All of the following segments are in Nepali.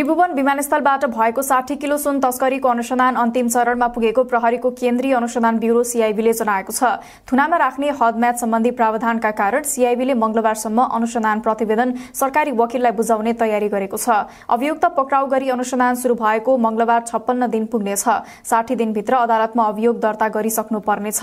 त्रिभुवन विमानस्थलबाट भएको साठी किलो सुन तस्करीको अनुसन्धान अन्तिम चरणमा पुगेको प्रहरीको केन्द्रीय अनुसन्धान ब्यूरो सीआईबीले जनाएको छ थुनामा राख्ने हदम्याच सम्बन्धी प्रावधानका कारण सीआईबीले मंगलबारसम्म अनुसन्धान प्रतिवेदन सरकारी वकिललाई बुझाउने तयारी गरेको छ अभियुक्त पक्राउ गरी अनुसन्धान शुरू भएको मंगलबार छप्पन्न दिन पुग्नेछ साठी दिनभित्र अदालतमा अभियोग दर्ता गरिसक्नुपर्नेछ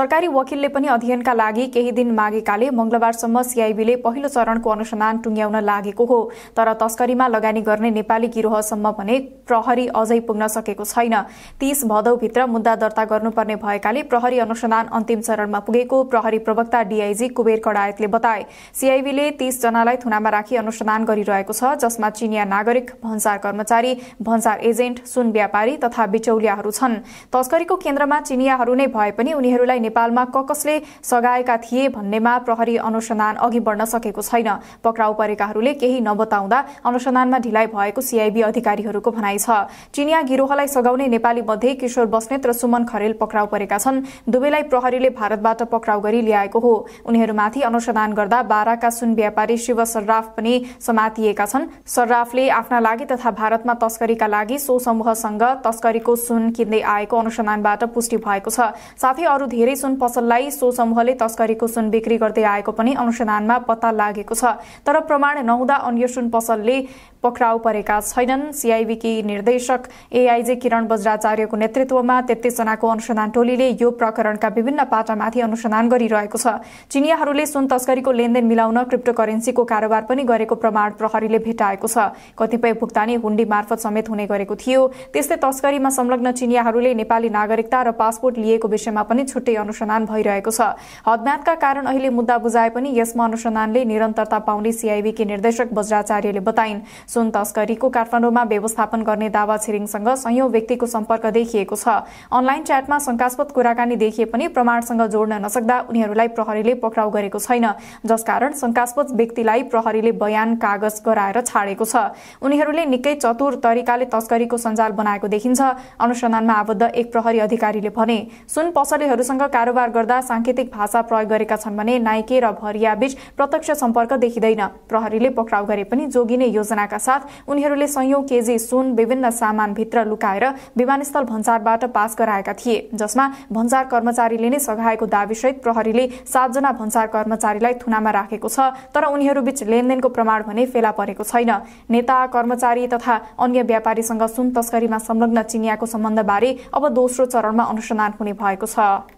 सरकारी वकिलले पनि अध्ययनका लागि केही दिन मागेकाले मंगलबारसम्म सीआईबीले पहिलो चरणको अनुसन्धान टुङ्ग्याउन लागेको हो तर तस्करीमा लगानी गर्ने नेपाल नेपाली गिरोहसम्म भने प्रहरी अझै पुग्न सकेको छैन तीस भदौभित्र मुद्दा दर्ता गर्नुपर्ने भएकाले प्रहरी अनुसन्धान अन्तिम चरणमा पुगेको प्रहरी प्रवक्ता डीआईजी कुबेर कडायतले बताए सीआईबीले तीसजनालाई थुनामा राखी अनुसन्धान गरिरहेको छ जसमा चिनिया नागरिक भन्सार कर्मचारी भन्सार एजेन्ट सुन व्यापारी तथा बिचौलियाहरू छन् तस्करीको केन्द्रमा चिनियाहरू नै भए पनि उनीहरूलाई नेपालमा ककसले सघाएका थिए भन्नेमा प्रहरी अनुसन्धान अघि बढ्न सकेको छैन पक्राउ परेकाहरूले केही नबताउँदा अनुसन्धानमा ढिलाइ भएको सीआईबी अधिकारीहरूको भनाइ छ चिनिया गिरोहलाई सघाउने नेपाली मध्ये किशोर बस्नेत र सुमन खरेल पक्राउ परेका छन् दुवैलाई प्रहरीले भारतबाट पक्राउ गरी ल्याएको हो उनीहरूमाथि अनुसन्धान गर्दा बाराका सुन व्यापारी शिव सर्राफ पनि समातिएका छन् सर्राफले आफ्ना लागि तथा भारतमा तस्करीका लागि सो समूहसँग तस्करीको सुन किन्दै आएको अनुसन्धानबाट पुष्टि भएको छ साथै अरू धेरै सुन पसललाई सो समूहले तस्करीको सुन बिक्री गर्दै आएको पनि अनुसन्धानमा पत्ता लागेको छ तर प्रमाण नहुँदा अन्य सुन पसलले पक्राउ परेका गरेका छैनन् सीआईबीकी निर्देशक एआइजे किरण बज्राचार्यको नेतृत्वमा तेत्तीसजनाको अनुसन्धान टोलीले यो प्रकरणका विभिन्न पाटामाथि अनुसन्धान गरिरहेको छ चिनियाहरूले सुन तस्करीको लेनदेन मिलाउन क्रिप्टो करेन्सीको कारोबार पनि गरेको प्रमाण प्रहरीले भेटाएको छ कतिपय भुक्तानी हुन्डी मार्फत समेत हुने गरेको थियो त्यस्तै तस्करीमा संलग्न चिनियाहरूले नेपाली नागरिकता र पासपोर्ट लिएको विषयमा पनि छुट्टै अनुसन्धान भइरहेको छ हदम्यातका कारण अहिले मुद्दा बुझाए पनि यसमा अनुसन्धानले निरन्तरता पाउने सीआईबीकी निर्देशक बज्राचार्यले बताइन् सुन तस्करी टोलीको काठमाडौँमा व्यवस्थापन गर्ने दावा छिरिङसँग संयौं व्यक्तिको सम्पर्क देखिएको छ अनलाइन च्याटमा शंकास्पद कुराकानी देखिए पनि प्रमाणसँग जोड्न नसक्दा उनीहरूलाई प्रहरीले पक्राउ गरेको छैन जसकारण शंकास्पद व्यक्तिलाई प्रहरीले बयान कागज गराएर छाडेको छ उनीहरूले निकै चतुर तरिकाले तस्करीको सञ्जाल बनाएको देखिन्छ अनुसन्धानमा आबद्ध एक प्रहरी अधिकारीले भने सुन पसलेहरूसँग कारोबार गर्दा सांकेतिक भाषा प्रयोग गरेका छन् भने नाइके र भरियाबीच प्रत्यक्ष सम्पर्क देखिँदैन प्रहरीले पक्राउ गरे पनि जोगिने योजनाका साथ उनीहरू उनीहरूले सयौं केजी सुन विभिन्न सामानभित्र लुकाएर विमानस्थल भन्सारबाट पास गराएका थिए जसमा भन्सार कर्मचारीले नै सघाएको दावीसहित प्रहरीले सातजना भन्सार कर्मचारीलाई थुनामा राखेको छ तर उनीहरूबीच लेनदेनको प्रमाण भने फेला परेको छैन नेता कर्मचारी तथा अन्य व्यापारीसँग सुन तस्करीमा संलग्न चिनियाको सम्बन्धबारे अब दोस्रो चरणमा अनुसन्धान हुने भएको छ